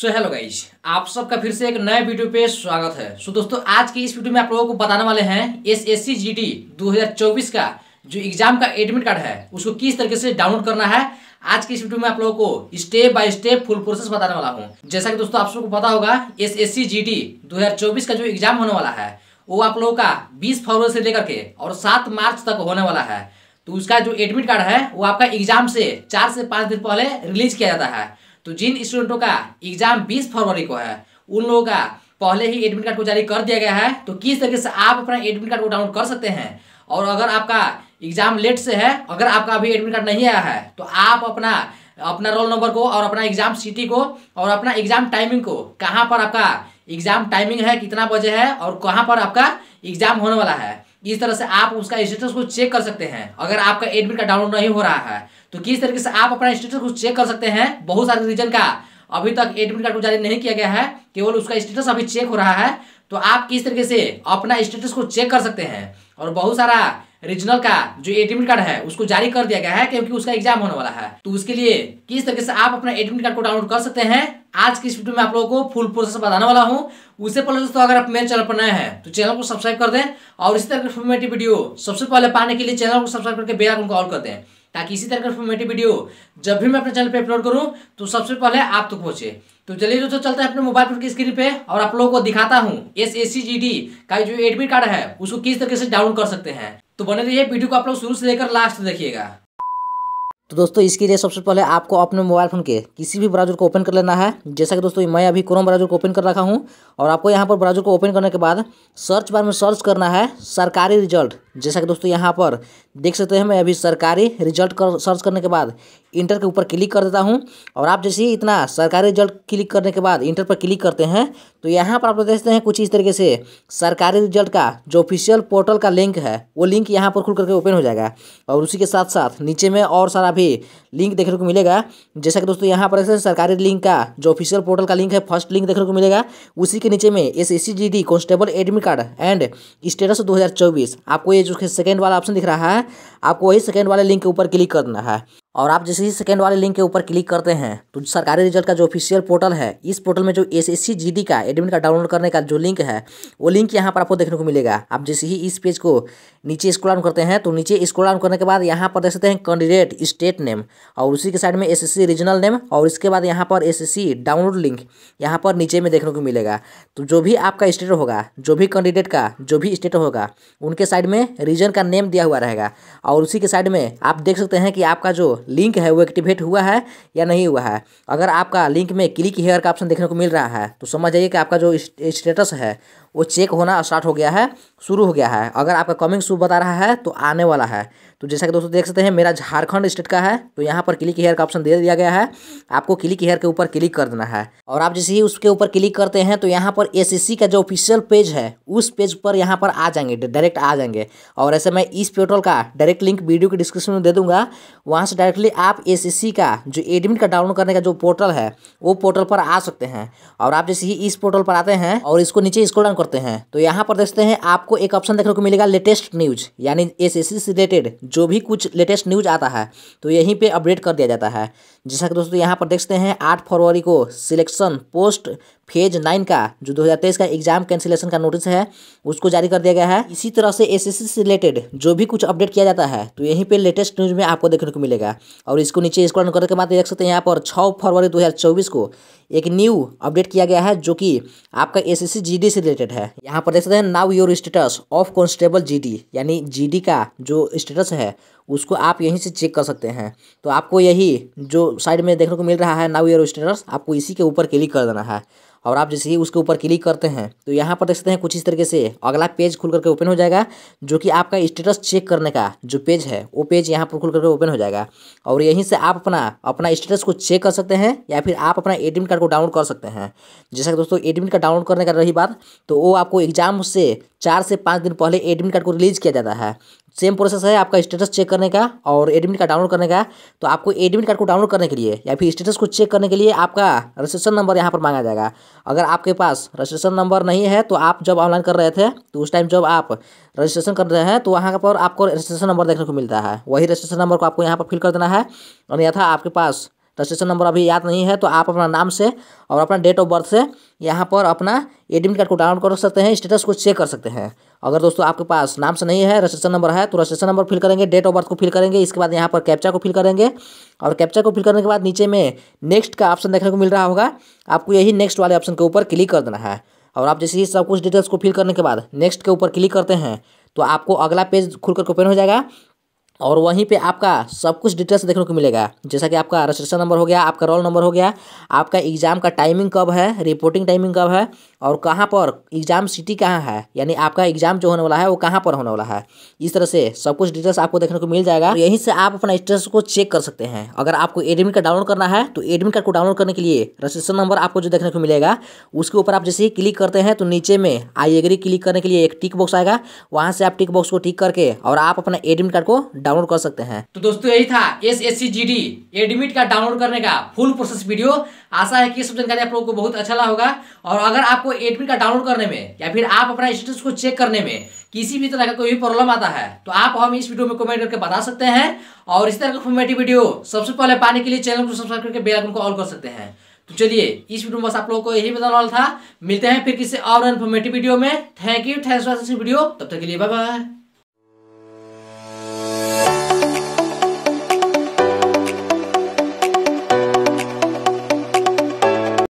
so hello guys आप सबका फिर से एक नए वीडियो पे स्वागत है सो so, दोस्तों आज की इस वीडियो में आप लोगों को बताने वाले हैं S S C G T दो का जो एग्जाम का एडमिट कार्ड है उसको किस तरीके से डाउनलोड करना है आज की इस वीडियो में आप लोगों को step by step full process बताने वाला हूँ जैसा कि दोस्तों आप सबको पता होगा एस एस सी जी दो का जो एग्जाम होने वाला है वो आप लोगों का बीस फरवरी से लेकर के और सात मार्च तक होने वाला है तो उसका जो एडमिट कार्ड है वो आपका एग्जाम से चार से पाँच दिन पहले रिलीज किया जाता है तो जिन स्टूडेंटों का एग्जाम बीस फरवरी को है उन लोगों का पहले ही एडमिट कार्ड को जारी कर दिया गया है तो किस तरीके से आप अपना एडमिट कार्ड को डाउनलोड कर सकते हैं और अगर आपका एग्जाम लेट से है अगर आपका अभी एडमिट कार्ड नहीं आया है तो आप अपना अपना रोल नंबर को और अपना एग्जाम सिटी को और अपना एग्जाम टाइमिंग को कहाँ पर आपका एग्जाम टाइमिंग है कितना बजे है और कहाँ पर आपका एग्जाम होने वाला है इस तरह से आप उसका स्टेटस को चेक कर सकते हैं अगर आपका एडमिट कार्ड डाउनलोड नहीं हो रहा है तो किस तरीके से आप अपना स्टेटस को चेक कर सकते हैं बहुत सारे रीजन का अभी तक एडमिट कार्ड को जारी नहीं किया गया है केवल उसका स्टेटस अभी चेक हो रहा है तो आप किस तरीके से अपना स्टेटस को चेक कर सकते हैं और बहुत सारा रीजनल का जो एडमिट कार्ड है उसको जारी कर दिया गया है क्योंकि उसका एग्जाम होने वाला है तो उसके लिए किस तरीके से आप अपना एडमिट कार्ड को डाउनलोड कर सकते हैं आज की इस वीडियो में आप लोगों को फुल प्रोसेस बताने वाला हूं उससे पहले दोस्तों अगर आप मेरे चैनल पर नए हैं तो चैनल को सब्सक्राइब कर दें और इसी तरह की इन्फॉर्मेटिव वीडियो सबसे पहले पाने के लिए चैनल को सब्सक्राइब करके बेल आइकन को ऑल कर दें ताकि इसी तरह का इन्फॉर्मेटिव वीडियो जब भी मैं अपने चैनल पे अपलोड करूँ तो सबसे पहले आप तक पहुंचे तो चलिए दोस्तों चलते हैं अपने मोबाइल फोन की स्क्रीन पे और आप लोगों को दिखाता हूँ S S C G D का जो एडमिट कार्ड है उसको किस तरीके से डाउनलोड कर सकते हैं तो बने रही वीडियो को आप लोग शुरू से लेकर लास्ट देखिएगा तो दोस्तों इसके लिए सबसे पहले आपको अपने मोबाइल फ़ोन के किसी भी ब्राउजर को ओपन कर लेना है जैसा कि दोस्तों मैं अभी क्रोम ब्राउजर को ओपन कर रखा हूँ और आपको यहाँ पर ब्राउजर को ओपन करने के बाद सर्च बार में सर्च करना है सरकारी रिजल्ट जैसा कि दोस्तों यहाँ पर देख सकते हैं मैं अभी सरकारी रिजल्ट कर सर्च करने के बाद इंटर के ऊपर क्लिक कर देता हूँ और आप जैसे ही इतना सरकारी रिजल्ट क्लिक करने के बाद इंटर पर क्लिक करते हैं तो यहाँ पर आप देख सकते हैं कुछ इस तरीके से सरकारी रिजल्ट का जो ऑफिशियल पोर्टल का लिंक है वो लिंक यहाँ पर खुल करके ओपन हो जाएगा और उसी के साथ साथ नीचे में और सारा काफ़ी लिंक देखने को मिलेगा जैसा कि दोस्तों यहाँ पर सरकारी लिंक का जो ऑफिशियल पोर्टल का लिंक है फर्स्ट लिंक देखने को मिलेगा उसी के नीचे में S S constable admit card and status 2024 आपको ये जो सेकेंड वाला ऑप्शन दिख रहा है आपको वही सेकेंड वाले लिंक के ऊपर क्लिक करना है और आप जैसे ही सेकेंड वाले लिंक के ऊपर क्लिक करते हैं तो सरकारी रिजल्ट का जो ऑफिशियल पोर्टल है इस पोर्टल में जो S S C G D का एडमिट का डाउनलोड करने का जो लिंक है वो लिंक यहाँ पर आपको देखने को मिलेगा आप जैसे ही इस पेज को नीचे स्क्रॉल डाउन करते हैं तो नीचे स्क्रॉल डाउन करने के बाद यहाँ पर देख सकते हैं कैंडिडेट स्टेट नेम और उसी के साइड में S S C regional name और इसके बाद यहाँ पर S S C download link यहाँ पर नीचे में देखने को मिलेगा तो जो भी आपका स्टेट होगा जो भी कैंडिडेट का जो भी स्टेट होगा उनके साइड में रीजन का नेम दिया हुआ रहेगा और उसी के साइड में आप देख सकते हैं कि आपका जो लिंक है वो एक्टिवेट हुआ है या नहीं हुआ है अगर आपका लिंक में क्लिक हेयर का ऑप्शन देखने को मिल रहा है तो समझ जाइए कि आपका जो स्टेटस है वो चेक होना स्टार्ट हो गया है शुरू हो गया है अगर आपका कमिंग शुभ बता रहा है तो आने वाला है तो जैसा कि दोस्तों देख सकते हैं मेरा झारखंड स्टेट का है तो यहाँ पर क्लिक हेयर का ऑप्शन दे दिया गया है आपको क्लिक हेयर के ऊपर क्लिक कर देना है और आप जैसे ही उसके ऊपर क्लिक करते हैं तो यहाँ पर एस का जो ऑफिशियल पेज है उस पेज पर यहाँ पर आ जाएंगे डायरेक्ट आ जाएंगे और ऐसे मैं इस पोर्टल का डायरेक्ट लिंक वीडियो के डिस्क्रिप्शन में दे दूंगा वहाँ से डायरेक्टली आप एस का जो एडमिट का डाउनलोड करने का जो पोर्टल है वो पोर्टल पर आ सकते हैं और आप जैसे ही इस पोर्टल पर आते हैं और इसको नीचे स्क्रॉल डाउन करते हैं तो यहाँ पर देखते हैं आपको एक ऑप्शन देखने को मिलेगा लेटेस्ट न्यूज यानी एस से रिलेटेड जो भी कुछ लेटेस्ट न्यूज आता है तो यहीं पे अपडेट कर दिया जाता है जैसा कि दोस्तों यहाँ पर देखते हैं आठ फरवरी को सिलेक्शन पोस्ट फेज नाइन का जो 2023 का एग्जाम कैंसिलेशन का नोटिस है उसको जारी कर दिया गया है इसी तरह से एसएससी से रिलेटेड जो भी कुछ अपडेट किया जाता है तो यहीं पे लेटेस्ट न्यूज़ में आपको देखने को मिलेगा और इसको नीचे स्क्रॉल करके मात्र देख सकते हैं यहाँ पर छः फरवरी 2024 को एक न्यू अपडेट किया गया है जो कि आपका एस एस से रिलेटेड है यहाँ पर देख सकते हैं now your status of constable G यानी जी का जो स्टेटस है उसको आप यहीं से चेक कर सकते हैं तो आपको यही जो साइड में देखने को मिल रहा है नाव योर स्टेटस आपको इसी के ऊपर क्लिक कर देना है और आप जैसे ही उसके ऊपर क्लिक करते हैं तो यहाँ पर देख सकते हैं कुछ इस तरीके से अगला पेज खुल करके ओपन हो जाएगा जो कि आपका स्टेटस चेक करने का जो पेज है वो पेज यहाँ पर खुल करके ओपन हो जाएगा और यहीं से आप अपना अपना स्टेटस को चेक कर सकते हैं या फिर आप अपना एडमिट कार्ड को डाउनलोड कर सकते हैं जैसा कि दोस्तों एडमिट कार्ड डाउनलोड करने का रही बात तो वो आपको एग्जाम से चार से पाँच दिन पहले एडमिट कार्ड को रिलीज किया जाता है सेम प्रोसेस है आपका स्टेटस चेक करने का और एडमिट कार्ड डाउनलोड करने का तो आपको एडमिट कार्ड को डाउनलोड करने के लिए या फिर स्टेटस को चेक करने के लिए आपका रजिस्ट्रेशन नंबर यहाँ पर मांगा जाएगा अगर आपके पास रजिस्ट्रेशन नंबर नहीं है तो आप जब ऑनलाइन कर रहे थे तो उस टाइम जब आप रजिस्ट्रेशन कर रहे हैं तो वहाँ पर आपको रजिस्ट्रेशन नंबर देखने को मिलता है वही रजिस्ट्रेशन नंबर को आपको यहाँ पर फिल कर देना है अन्यथा आपके पास रजिस्ट्रेशन तो नंबर अभी याद नहीं है तो आप अपना नाम से और अपना डेट ऑफ बर्थ से यहाँ पर अपना एडमिट कार्ड को डाउनलोड कर सकते हैं स्टेटस को चेक कर सकते हैं अगर दोस्तों आपके पास नाम से नहीं है रजिस्ट्रेशन नंबर है तो रजिस्ट्रेशन नंबर फिल करेंगे डेट ऑफ बर्थ को फिल करेंगे इसके बाद यहाँ पर कैप्चा को फिल करेंगे और कैप्चा को फिल करने के बाद नीचे में नेक्स्ट का ऑप्शन देखने को मिल रहा होगा आपको यही नेक्स्ट वाले ऑप्शन के ऊपर क्लिक कर देना है और आप जैसे ही सब कुछ डिटेल्स को फिल करने के बाद नेक्स्ट के ऊपर क्लिक करते हैं तो आपको अगला पेज खुलकर ओपन हो जाएगा और वहीं पे आपका सब कुछ डिटेल्स देखने को मिलेगा जैसा कि आपका रजिस्ट्रेशन नंबर हो गया आपका रोल नंबर हो गया आपका एग्ज़ाम का टाइमिंग कब है रिपोर्टिंग टाइमिंग कब है और कहाँ पर एग्ज़ाम सिटी कहाँ है यानी आपका एग्ज़ाम जो होने वाला है वो कहाँ पर होने वाला है इस तरह से सब कुछ डिटेल्स आपको देखने को मिल जाएगा यहीं से आप अपना स्टेटस को चेक कर सकते हैं अगर आपको एडमिट कार्ड डाउनलोड करना है तो एडमिट कार्ड को डाउनलोड करने के लिए रजिस्ट्रेशन नंबर आपको जो देखने को मिलेगा उसके ऊपर आप जैसे ही क्लिक करते हैं तो नीचे में आई एग्री क्लिक करने के लिए एक टिक बॉक्स आएगा वहाँ से आप टिक बॉक्स को टिक करके और आप अपना एडमिट कार्ड को डाउनलोड कर सकते हैं तो दोस्तों यही था S S C G D admit का डाउनलोड करने का फुल प्रोसेस वीडियो आशा है कि सब जानकारी आप लोगों को बहुत अच्छा लगा होगा और अगर आपको एडमिट का डाउनलोड करने में या फिर आप अपना स्टेटस को चेक करने में किसी भी तरह का कोई भी प्रॉब्लम आता है तो आप हम इस वीडियो में कमेंट करके बता सकते हैं और इस तरह का फॉर्मेटिव वीडियो सबसे पहले पाने के लिए चैनल को सब्सक्राइब करके बेल आइकन को ऑल कर सकते हैं तो चलिए इस वीडियो में बस आप लोगों को यही बताने वाला था मिलते हैं फिर किसी और इन्फॉर्मेटिव वीडियो में thank you thanks for watching video तब तक के लिए बाय बाय